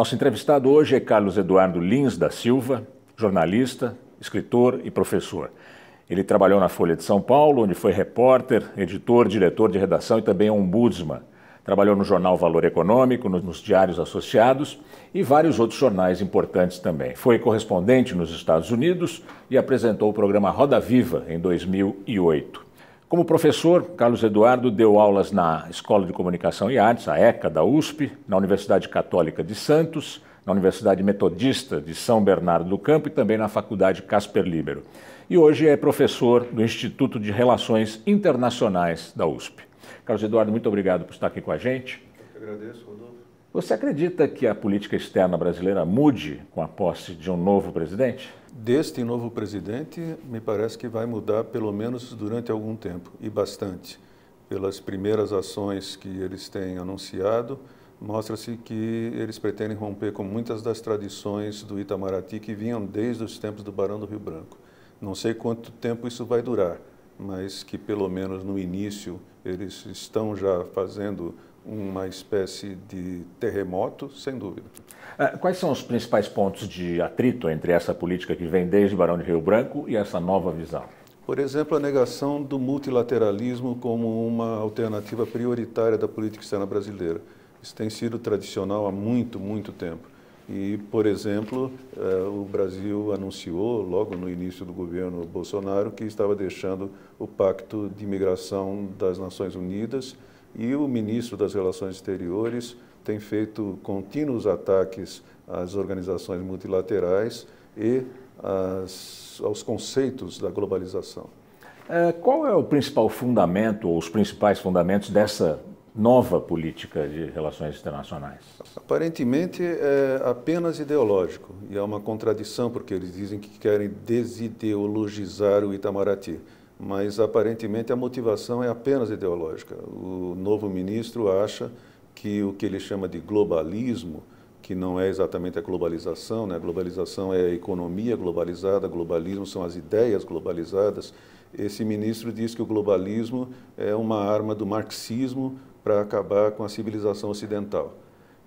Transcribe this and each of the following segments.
Nosso entrevistado hoje é Carlos Eduardo Lins da Silva, jornalista, escritor e professor. Ele trabalhou na Folha de São Paulo, onde foi repórter, editor, diretor de redação e também ombudsman. Trabalhou no jornal Valor Econômico, nos Diários Associados e vários outros jornais importantes também. Foi correspondente nos Estados Unidos e apresentou o programa Roda Viva em 2008. Como professor, Carlos Eduardo deu aulas na Escola de Comunicação e Artes, a ECA da USP, na Universidade Católica de Santos, na Universidade Metodista de São Bernardo do Campo e também na Faculdade Casper Libero. E hoje é professor do Instituto de Relações Internacionais da USP. Carlos Eduardo, muito obrigado por estar aqui com a gente. Eu que agradeço, Rodolfo. Você acredita que a política externa brasileira mude com a posse de um novo presidente? Deste novo presidente, me parece que vai mudar pelo menos durante algum tempo e bastante. Pelas primeiras ações que eles têm anunciado, mostra-se que eles pretendem romper com muitas das tradições do Itamaraty que vinham desde os tempos do Barão do Rio Branco. Não sei quanto tempo isso vai durar, mas que pelo menos no início eles estão já fazendo uma espécie de terremoto, sem dúvida. É, quais são os principais pontos de atrito entre essa política que vem desde Barão de Rio Branco e essa nova visão? Por exemplo, a negação do multilateralismo como uma alternativa prioritária da política externa brasileira. Isso tem sido tradicional há muito, muito tempo. E, por exemplo, é, o Brasil anunciou, logo no início do governo Bolsonaro, que estava deixando o Pacto de Imigração das Nações Unidas e o ministro das Relações Exteriores tem feito contínuos ataques às organizações multilaterais e às, aos conceitos da globalização. É, qual é o principal fundamento, ou os principais fundamentos dessa nova política de relações internacionais? Aparentemente é apenas ideológico e é uma contradição, porque eles dizem que querem desideologizar o Itamaraty mas aparentemente a motivação é apenas ideológica. O novo ministro acha que o que ele chama de globalismo, que não é exatamente a globalização, né? a globalização é a economia globalizada, globalismo são as ideias globalizadas. Esse ministro diz que o globalismo é uma arma do marxismo para acabar com a civilização ocidental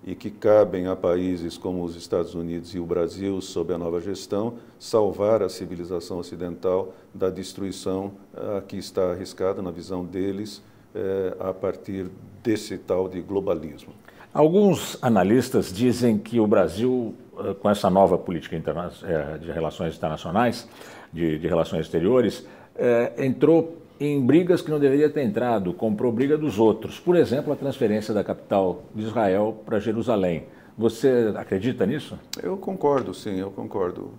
e que cabem a países como os Estados Unidos e o Brasil, sob a nova gestão, salvar a civilização ocidental da destruição eh, que está arriscada, na visão deles, eh, a partir desse tal de globalismo. Alguns analistas dizem que o Brasil, eh, com essa nova política de relações internacionais, de, de relações exteriores, entrou em brigas que não deveria ter entrado, comprou briga dos outros. Por exemplo, a transferência da capital de Israel para Jerusalém. Você acredita nisso? Eu concordo, sim, eu concordo.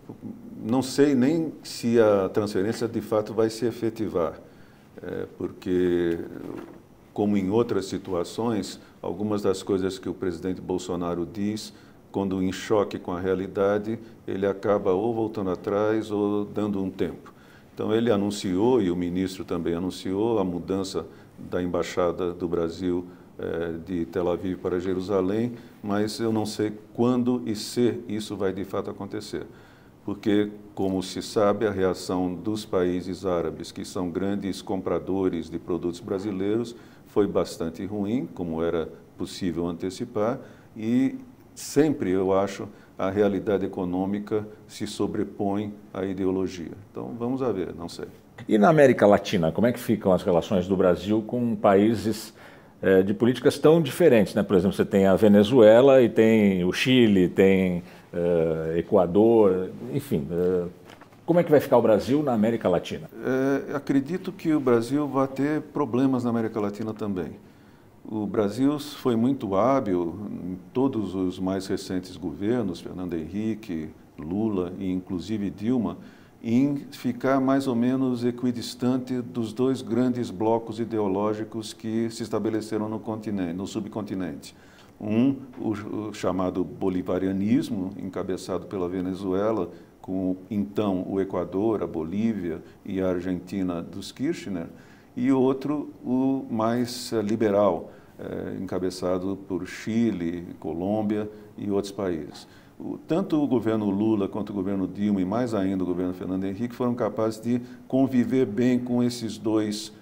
Não sei nem se a transferência de fato vai se efetivar, é, porque, como em outras situações, algumas das coisas que o presidente Bolsonaro diz, quando em choque com a realidade, ele acaba ou voltando atrás ou dando um tempo. Então ele anunciou, e o ministro também anunciou, a mudança da Embaixada do Brasil eh, de Tel Aviv para Jerusalém, mas eu não sei quando e se isso vai de fato acontecer. Porque, como se sabe, a reação dos países árabes, que são grandes compradores de produtos brasileiros, foi bastante ruim, como era possível antecipar, e sempre eu acho a realidade econômica se sobrepõe à ideologia. Então, vamos a ver, não sei. E na América Latina, como é que ficam as relações do Brasil com países eh, de políticas tão diferentes? Né? Por exemplo, você tem a Venezuela e tem o Chile, tem eh, Equador, enfim. Eh, como é que vai ficar o Brasil na América Latina? É, acredito que o Brasil vai ter problemas na América Latina também. O Brasil foi muito hábil em todos os mais recentes governos, Fernando Henrique, Lula e inclusive Dilma, em ficar mais ou menos equidistante dos dois grandes blocos ideológicos que se estabeleceram no, no subcontinente. Um, o chamado bolivarianismo, encabeçado pela Venezuela, com então o Equador, a Bolívia e a Argentina dos Kirchner, e outro o mais eh, liberal, eh, encabeçado por Chile, Colômbia e outros países. O, tanto o governo Lula quanto o governo Dilma e mais ainda o governo Fernando Henrique foram capazes de conviver bem com esses dois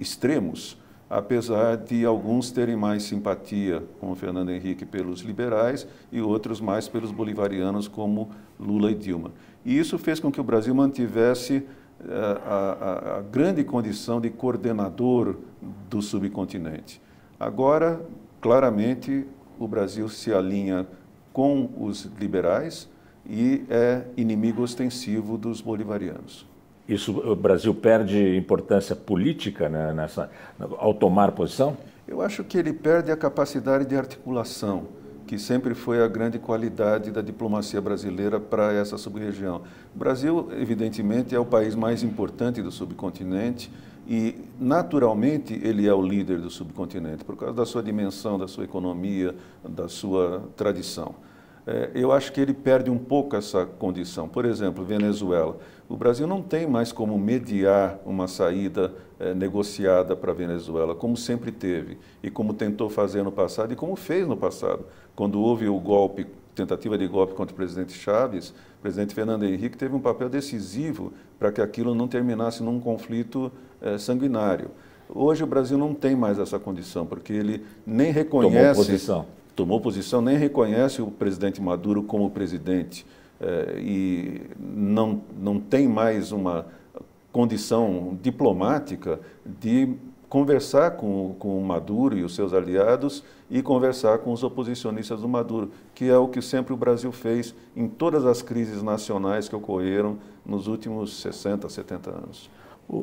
extremos, apesar de alguns terem mais simpatia, o Fernando Henrique, pelos liberais e outros mais pelos bolivarianos, como Lula e Dilma. E isso fez com que o Brasil mantivesse a, a, a grande condição de coordenador do subcontinente. Agora, claramente, o Brasil se alinha com os liberais e é inimigo ostensivo dos bolivarianos. Isso, o Brasil perde importância política né, nessa, ao tomar posição? Eu acho que ele perde a capacidade de articulação que sempre foi a grande qualidade da diplomacia brasileira para essa sub-região. O Brasil, evidentemente, é o país mais importante do subcontinente e, naturalmente, ele é o líder do subcontinente, por causa da sua dimensão, da sua economia, da sua tradição. É, eu acho que ele perde um pouco essa condição. Por exemplo, Venezuela. O Brasil não tem mais como mediar uma saída é, negociada para a Venezuela, como sempre teve, e como tentou fazer no passado e como fez no passado. Quando houve o golpe, tentativa de golpe contra o presidente Chaves, o presidente Fernando Henrique teve um papel decisivo para que aquilo não terminasse num conflito eh, sanguinário. Hoje o Brasil não tem mais essa condição, porque ele nem reconhece. Tomou posição. Tomou posição, nem reconhece o presidente Maduro como presidente. Eh, e não, não tem mais uma condição diplomática de conversar com, com o Maduro e os seus aliados e conversar com os oposicionistas do Maduro, que é o que sempre o Brasil fez em todas as crises nacionais que ocorreram nos últimos 60, 70 anos.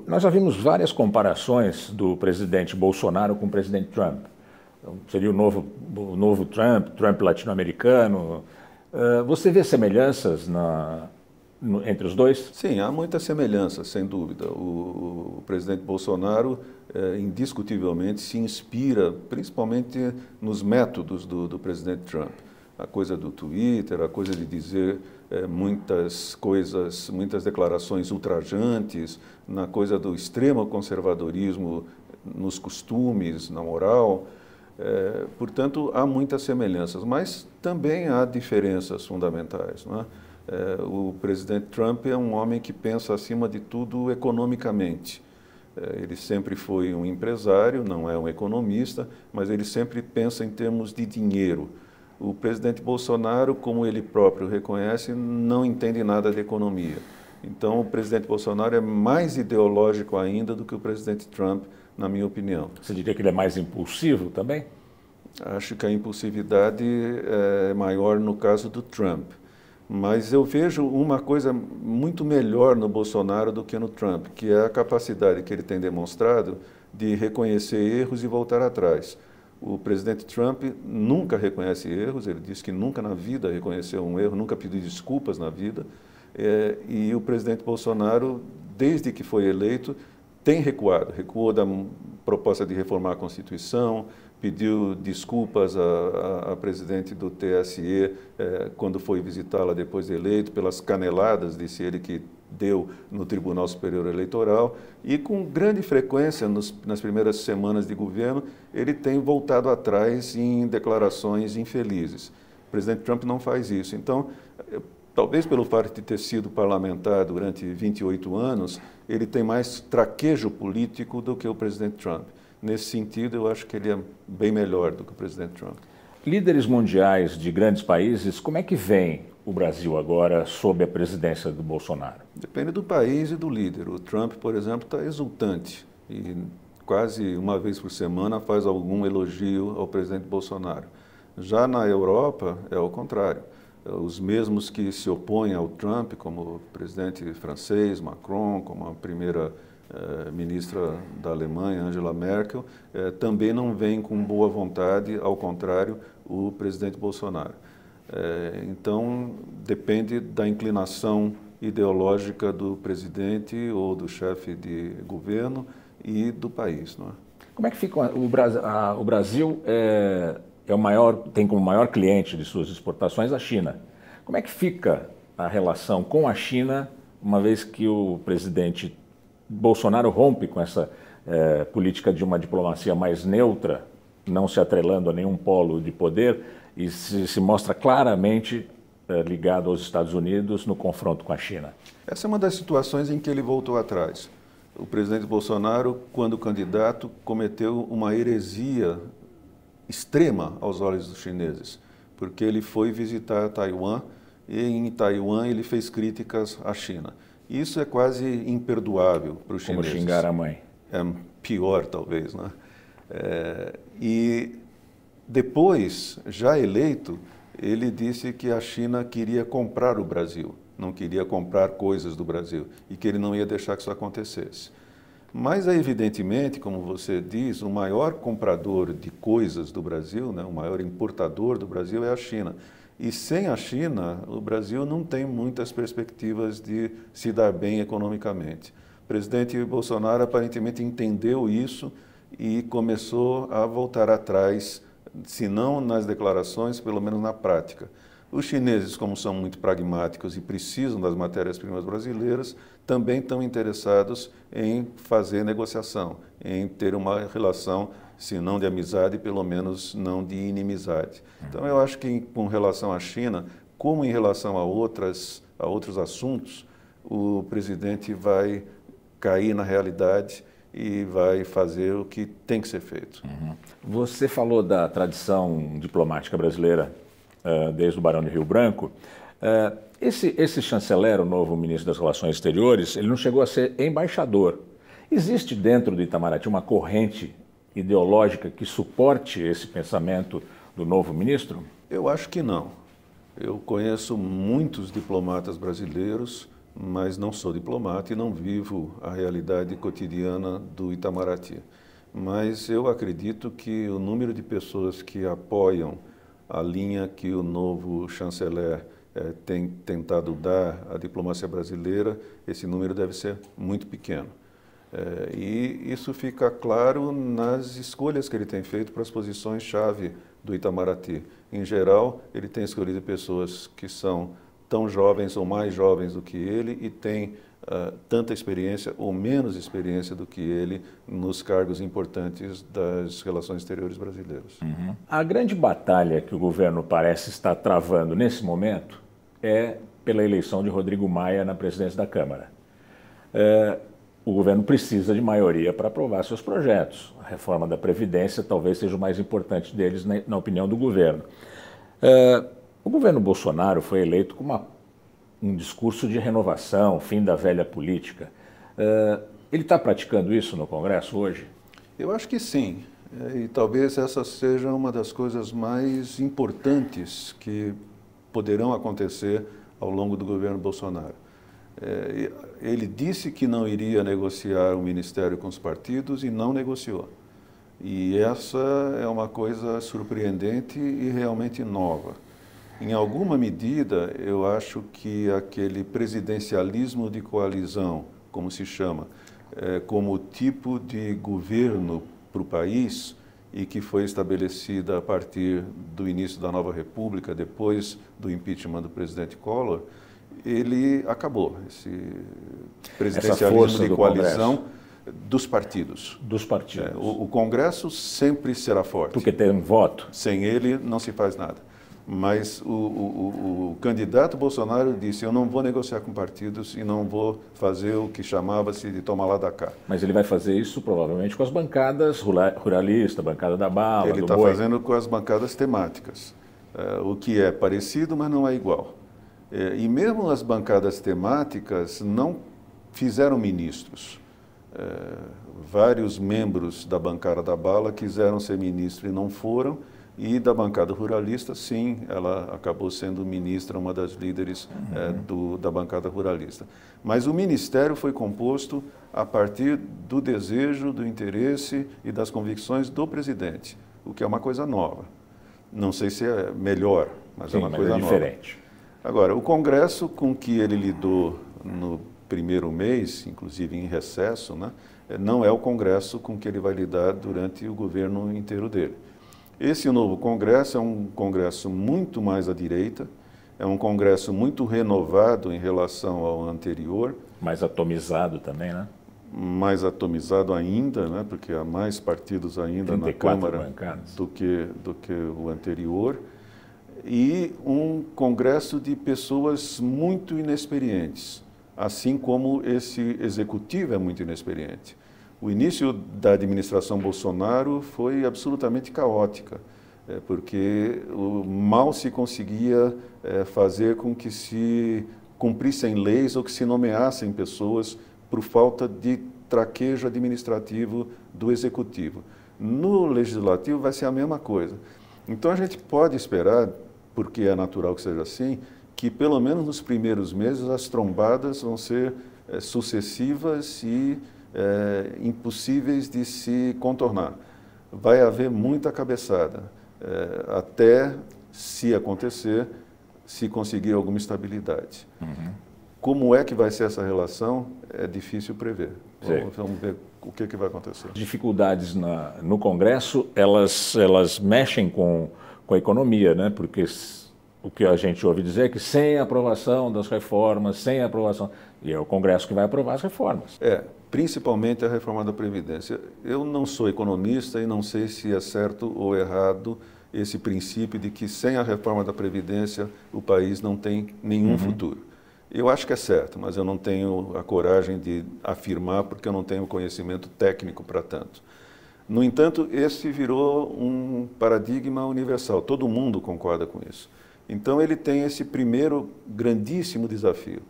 Nós já vimos várias comparações do presidente Bolsonaro com o presidente Trump. Então, seria o novo, o novo Trump, Trump latino-americano. Ah, você vê semelhanças na, entre os dois? Sim, há muita semelhança, sem dúvida. O, o presidente Bolsonaro é, indiscutivelmente se inspira principalmente nos métodos do, do, presidente Trump. A coisa do Twitter, a coisa de dizer é, muitas coisas, muitas declarações ultrajantes, na coisa do extremo conservadorismo eh, nos costumes, na moral. É, portanto, há muitas semelhanças, mas também há diferenças fundamentais. Não é? É, o presidente Trump é um homem que pensa, acima de tudo, economicamente. É, ele sempre foi um empresário, não é um economista, mas ele sempre pensa em termos de dinheiro. O presidente Bolsonaro, como ele próprio reconhece, não entende nada de economia. Então, o presidente Bolsonaro é mais ideológico ainda do que o presidente Trump, na minha opinião. Você diria que ele é mais impulsivo também? Acho que a impulsividade eh, é maior no caso do Trump. Mas eu vejo uma coisa muito melhor no Bolsonaro do que no Trump, que é a capacidade que ele tem demonstrado de reconhecer erros e voltar atrás. O presidente Trump nunca reconhece erros, ele disse que nunca na vida reconheceu um erro, nunca pediu desculpas na vida. É, e o presidente Bolsonaro, desde que foi eleito, tem recuado. Recuou da proposta de reformar a Constituição, pediu desculpas à, presidente do TSE eh, quando foi visitá-la depois de eleito, pelas caneladas, disse ele, que deu no Tribunal Superior Eleitoral. E com grande frequência, nos, nas primeiras semanas de governo, ele tem voltado atrás em declarações infelizes. O presidente Trump não faz isso. Então, eh, talvez pelo fato de ter sido parlamentar durante 28 anos, ele tem mais traquejo político do que o presidente Trump. Nesse sentido, eu acho que ele é bem melhor do que o presidente Trump. Líderes mundiais de grandes países, como é que vem o Brasil agora sob a presidência do Bolsonaro? Depende do país e do líder. O Trump, por exemplo, está exultante e quase uma vez por semana faz algum elogio ao presidente Bolsonaro. Já na Europa é o contrário. Os mesmos que se opõem ao Trump, como o presidente francês Macron, como a primeira eh, ministra da Alemanha, Angela Merkel, eh, também não vem com boa vontade, ao contrário, o presidente Bolsonaro. Eh, então, depende da inclinação ideológica do presidente ou do chefe de governo e do país. Não é? Como é que fica o Brasil? o Brasil é, é o maior, tem como maior cliente de suas exportações a China. Como é que fica a relação com a China, uma vez que o presidente Bolsonaro rompe com essa é, política de uma diplomacia mais neutra, não se atrelando a nenhum polo de poder, e se, se mostra claramente é, ligado aos Estados Unidos no confronto com a China. Essa é uma das situações em que ele voltou atrás. O presidente Bolsonaro, quando candidato, cometeu uma heresia extrema aos olhos dos chineses, porque ele foi visitar Taiwan e em Taiwan ele fez críticas à China. Isso é quase imperdoável para os chineses. Como xingar a mãe. É pior, talvez. Né? É, e depois, já eleito, ele disse que a China queria comprar o Brasil, não queria comprar coisas do Brasil e que ele não ia deixar que isso acontecesse. Mas, é evidentemente, como você diz, o maior comprador de coisas do Brasil, né, o maior importador do Brasil é a China. E sem a China, o Brasil não tem muitas perspectivas de se dar bem economicamente. O presidente Bolsonaro aparentemente entendeu isso e começou a voltar atrás, se não nas declarações, pelo menos na prática. Os chineses, como são muito pragmáticos e precisam das matérias-primas brasileiras, também estão interessados em fazer negociação, em ter uma relação se não de amizade, pelo menos não de inimizade. Então, eu acho que com relação à China, como em relação a, outras, a outros assuntos, o presidente vai cair na realidade e vai fazer o que tem que ser feito. Uhum. Você falou da tradição diplomática brasileira uh, desde o Barão de Rio Branco. Uh, esse, esse chanceler, o novo ministro das Relações Exteriores, ele não chegou a ser embaixador. Existe dentro do Itamaraty uma corrente ideológica que suporte esse pensamento do novo ministro? Eu acho que não. Eu conheço muitos diplomatas brasileiros, mas não sou diplomata e não vivo a realidade cotidiana do Itamaraty. Mas eu acredito que o número de pessoas que apoiam a linha que o novo chanceler eh, tem tentado dar à diplomacia brasileira, esse número deve ser muito pequeno. É, e isso fica claro nas escolhas que ele tem feito para as posições-chave do Itamaraty. Em geral, ele tem escolhido pessoas que são tão jovens ou mais jovens do que ele e tem uh, tanta experiência ou menos experiência do que ele nos cargos importantes das relações exteriores brasileiras. Uhum. A grande batalha que o governo parece estar travando nesse momento é pela eleição de Rodrigo Maia na presidência da Câmara. É o governo precisa de maioria para aprovar seus projetos. A reforma da Previdência talvez seja o mais importante deles, na opinião do governo. É, o governo Bolsonaro foi eleito com uma, um discurso de renovação, fim da velha política. É, ele está praticando isso no Congresso hoje? Eu acho que sim. É, e talvez essa seja uma das coisas mais importantes que poderão acontecer ao longo do governo Bolsonaro é, ele disse que não iria negociar o ministério com os partidos e não negociou. E essa é uma coisa surpreendente e realmente nova. Em alguma medida, eu acho que aquele presidencialismo de coalizão, como se chama, é, como tipo de governo para o país e que foi estabelecida a partir do início da nova república, depois do impeachment do presidente Collor, ele acabou, esse presidencialismo de coalizão do dos partidos. Dos partidos. É, o, o, Congresso sempre será forte. Porque tem um voto. Sem ele não se faz nada. Mas o, o, o candidato Bolsonaro disse: Eu não vou negociar com partidos e não vou fazer o que chamava-se de tomar lá da cá. Mas ele vai fazer isso provavelmente com as bancadas ruralista, bancada da bala. Ele está fazendo com as bancadas temáticas, é, o que é parecido, mas não é igual. É, e mesmo as bancadas temáticas não fizeram ministros. É, vários membros da bancada da bala quiseram ser ministro e não foram, e da bancada ruralista, sim, ela acabou sendo ministra, uma das líderes é, uhum. é, do, da bancada ruralista. Mas o ministério foi composto a partir do desejo, do interesse e das convicções do presidente, o que é uma coisa nova. Não sei se é melhor, mas é sim, é uma mas coisa é diferente. nova. Agora, o Congresso com que ele lidou no primeiro mês, inclusive em recesso, né, eh, não é o Congresso com que ele vai lidar durante o governo inteiro dele. Esse novo Congresso é um Congresso muito mais à direita, é um Congresso muito renovado em relação ao anterior. Mais atomizado também, né? Mais atomizado ainda, né? porque há mais partidos ainda na Câmara do que, do que o anterior e um congresso de pessoas muito inexperientes, assim como esse executivo é muito inexperiente. O início da administração Bolsonaro foi absolutamente caótica, é, porque mal se conseguia é, fazer com que se cumprissem leis ou que se nomeassem pessoas por falta de traquejo administrativo do executivo. No legislativo vai ser a mesma coisa. Então a gente pode esperar porque é natural que seja assim, que pelo menos nos primeiros meses as trombadas vão ser é, sucessivas e é, impossíveis de se contornar. Vai haver muita cabeçada, é, até se acontecer, se conseguir alguma estabilidade. Uhum. Como é que vai ser essa relação é difícil prever. Vamos, vamos ver o que, é que vai acontecer. dificuldades na, no Congresso, elas, elas mexem com com a economia, né? porque o que a gente ouve dizer é que sem a aprovação das reformas, sem a aprovação. E é o Congresso que vai aprovar as reformas. É, principalmente a reforma da Previdência. Eu não sou economista e não sei se é certo ou errado esse princípio de que sem a reforma da Previdência o país não tem nenhum uhum. futuro. Eu acho que é certo, mas eu não tenho a coragem de afirmar porque eu não tenho conhecimento técnico para tanto. No entanto, esse virou um paradigma universal, todo mundo concorda com isso. Então, ele tem esse primeiro grandíssimo desafio.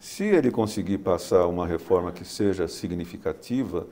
Se ele conseguir passar uma reforma que seja significativa,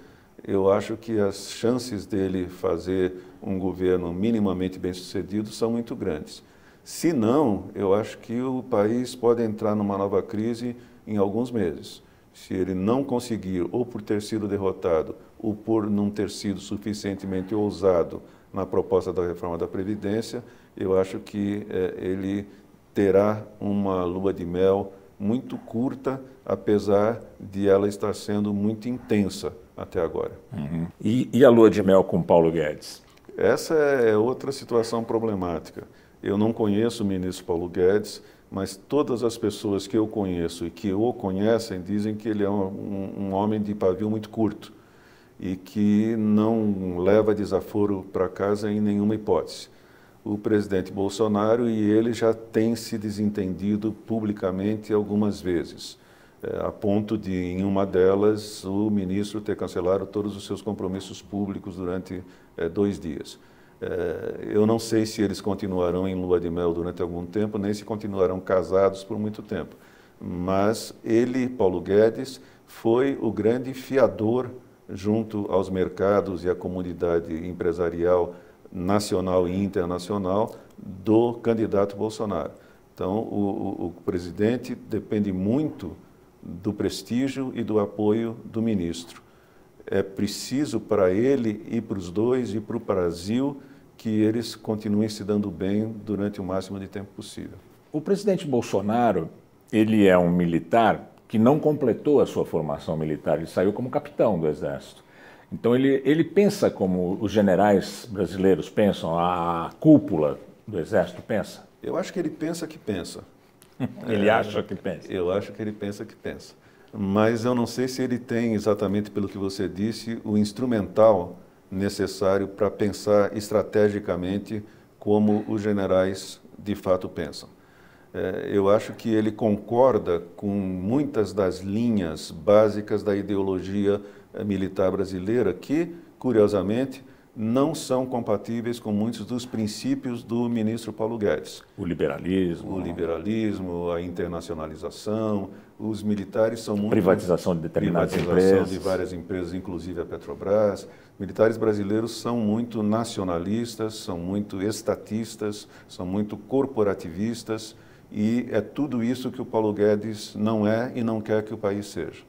eu acho que as chances dele fazer um governo minimamente bem sucedido são muito grandes. Se não, eu acho que o país pode entrar numa nova crise em alguns meses. Se ele não conseguir, ou por ter sido derrotado, o por não ter sido suficientemente ousado na proposta da reforma da Previdência, eu acho que eh, ele terá uma lua de mel muito curta, apesar de ela estar sendo muito intensa até agora. Uhum. E, e a lua de mel com Paulo Guedes? Essa é outra situação problemática. Eu não conheço o ministro Paulo Guedes, mas todas as pessoas que eu conheço e que o conhecem dizem que ele é um, um homem de pavio muito curto e que não leva desaforo para casa em nenhuma hipótese. O presidente Bolsonaro e ele já têm se desentendido publicamente algumas vezes, eh, a ponto de, em uma delas, o ministro ter cancelado todos os seus compromissos públicos durante eh, dois dias. Eh, eu não sei se eles continuarão em lua de mel durante algum tempo, nem se continuarão casados por muito tempo. Mas ele, Paulo Guedes, foi o grande fiador junto aos mercados e à comunidade empresarial nacional e internacional do candidato Bolsonaro. Então, o, o, o presidente depende muito do prestígio e do apoio do ministro. É preciso para ele e para os dois e para o Brasil que eles continuem se dando bem durante o máximo de tempo possível. O presidente Bolsonaro, ele é um militar que não completou a sua formação militar, ele saiu como capitão do exército. Então ele, ele pensa como os generais brasileiros pensam, a cúpula do exército pensa? Eu acho que ele pensa que pensa. ele é, acha que pensa. Eu acho que ele pensa que pensa. Mas eu não sei se ele tem exatamente pelo que você disse o instrumental necessário para pensar estrategicamente como os generais de fato pensam. É, eu acho que ele concorda com muitas das linhas básicas da ideologia é, militar brasileira, que, curiosamente, não são compatíveis com muitos dos princípios do ministro Paulo Guedes. O liberalismo. O liberalismo, a internacionalização, os militares são muito... Privatização de determinadas privatização empresas. de várias empresas, inclusive a Petrobras. Militares brasileiros são muito nacionalistas, são muito estatistas, são muito corporativistas, e é tudo isso que o Paulo Guedes não é e não quer que o país seja.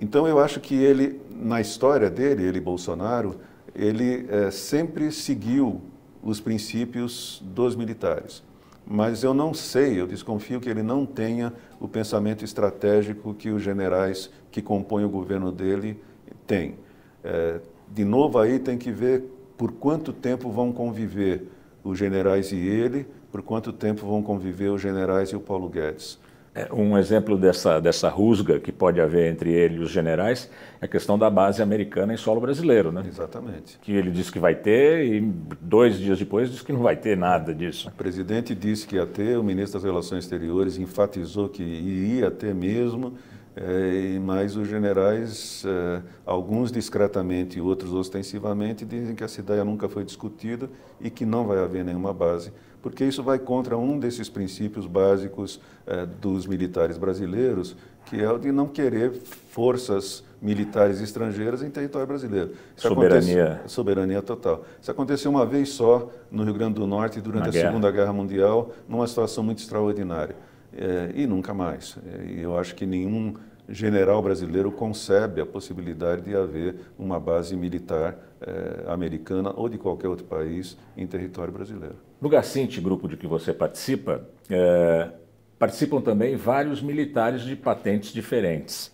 Então eu acho que ele, na história dele, ele Bolsonaro, ele é, sempre seguiu os princípios dos militares. Mas eu não sei, eu desconfio que ele não tenha o pensamento estratégico que os generais que compõem o governo dele têm. É, de novo, aí tem que ver por quanto tempo vão conviver os generais e ele, por quanto tempo vão conviver os generais e o Paulo Guedes. É, um exemplo dessa, dessa rusga que pode haver entre ele e os generais é a questão da base americana em solo brasileiro, né? Exatamente. Que ele disse que vai ter e dois dias depois disse que não vai ter nada disso. O presidente disse que ia ter, o ministro das Relações Exteriores enfatizou que ia ter mesmo. É, e mais os generais, é, alguns discretamente e outros ostensivamente, dizem que a ideia nunca foi discutida e que não vai haver nenhuma base, porque isso vai contra um desses princípios básicos é, dos militares brasileiros, que é o de não querer forças militares estrangeiras em território brasileiro. Isso soberania. soberania total. Isso aconteceu uma vez só no Rio Grande do Norte durante Na a guerra. Segunda Guerra Mundial, numa situação muito extraordinária é, e nunca mais. É, e eu acho que nenhum general brasileiro concebe a possibilidade de haver uma base militar é, americana ou de qualquer outro país em território brasileiro. No Gacinte, grupo de que você participa, é, participam também vários militares de patentes diferentes.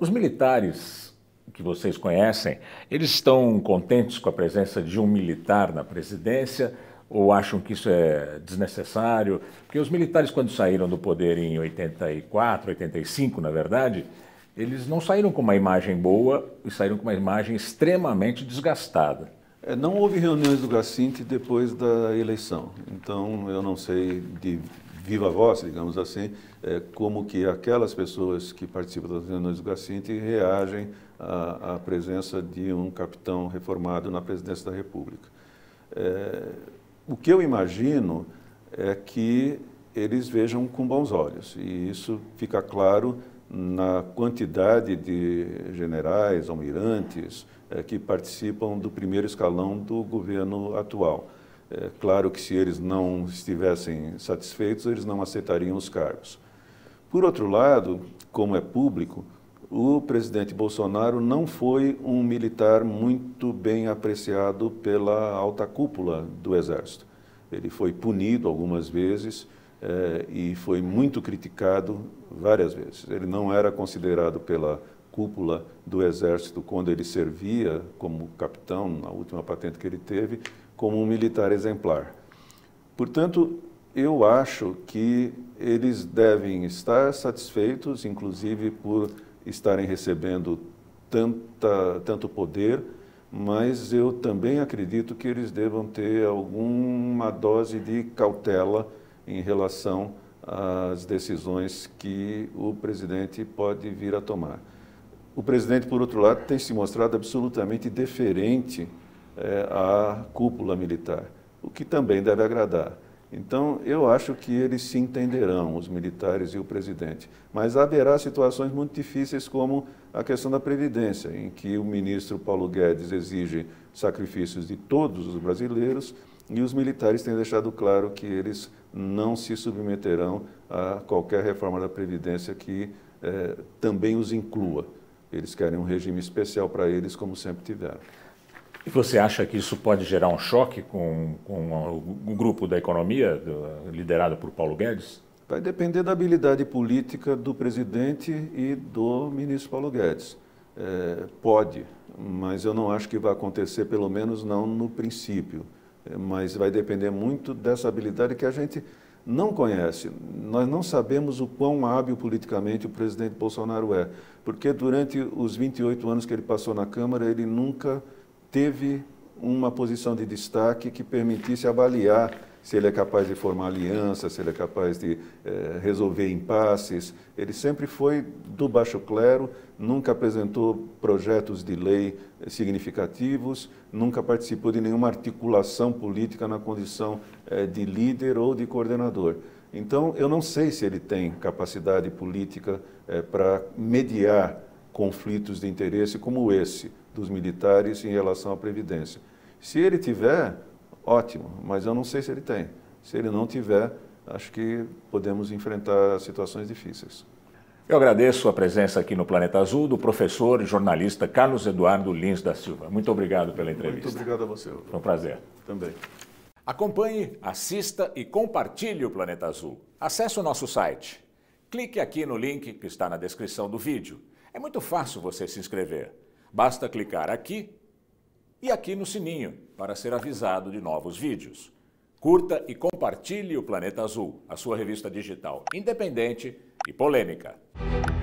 os militares que vocês conhecem, eles estão contentes com a presença de um militar na presidência? ou acham que isso é desnecessário, porque os militares, quando saíram do poder em 84, 85, na verdade, eles não saíram com uma imagem boa e saíram com uma imagem extremamente desgastada. É, não houve reuniões do Gacinte depois da eleição, então eu não sei de viva voz, digamos assim, é, como que aquelas pessoas que participam das reuniões do Gacinte reagem à, à presença de um capitão reformado na presidência da República. É, o que eu imagino é que eles vejam com bons olhos, e isso fica claro na quantidade de generais, almirantes é, que participam do primeiro escalão do governo atual. É, claro que se eles não estivessem satisfeitos, eles não aceitariam os cargos. Por outro lado, como é público, o presidente Bolsonaro não foi um militar muito bem apreciado pela alta cúpula do Exército. Ele foi punido algumas vezes eh, e foi muito criticado várias vezes. Ele não era considerado pela cúpula do Exército quando ele servia como capitão, na última patente que ele teve, como um militar exemplar. Portanto, eu acho que eles devem estar satisfeitos, inclusive por estarem recebendo tanta, tanto poder, mas eu também acredito que eles devam ter alguma dose de cautela em relação às decisões que o presidente pode vir a tomar. O presidente, por outro lado, tem se mostrado absolutamente deferente é, à cúpula militar, o que também deve agradar. Então, eu acho que eles se entenderão, os militares e o presidente. Mas haverá situações muito difíceis, como a questão da Previdência, em que o ministro Paulo Guedes exige sacrifícios de todos os brasileiros e os militares têm deixado claro que eles não se submeterão a qualquer reforma da Previdência que eh, também os inclua. Eles querem um regime especial para eles, como sempre tiveram. E você acha que isso pode gerar um choque com, com o grupo da economia liderado por Paulo Guedes? Vai depender da habilidade política do presidente e do ministro Paulo Guedes. É, pode, mas eu não acho que vai acontecer, pelo menos não no princípio. É, mas vai depender muito dessa habilidade que a gente não conhece. Nós não sabemos o quão hábil politicamente o presidente Bolsonaro é, porque durante os 28 anos que ele passou na Câmara, ele nunca teve uma posição de destaque que permitisse avaliar se ele é capaz de formar alianças, se ele é capaz de eh, resolver impasses. Ele sempre foi do baixo clero, nunca apresentou projetos de lei eh, significativos, nunca participou de nenhuma articulação política na condição eh, de líder ou de coordenador. Então, eu não sei se ele tem capacidade política para mediar conflitos de interesse como esse dos militares em relação à Previdência. Se ele tiver, ótimo, mas eu não sei se ele tem. Se ele não tiver, acho que podemos enfrentar situações difíceis. Eu agradeço a presença aqui no Planeta Azul do professor e jornalista Carlos Eduardo Lins da Silva. Muito obrigado pela entrevista. Muito obrigado a você. Foi um prazer. Também. Acompanhe, assista e compartilhe o Planeta Azul. Acesse o nosso site. Clique aqui no link que está na descrição do vídeo. É muito fácil você se inscrever. Basta clicar aqui e aqui no sininho para ser avisado de novos vídeos. Curta e compartilhe o Planeta Azul, a sua revista digital independente e polêmica.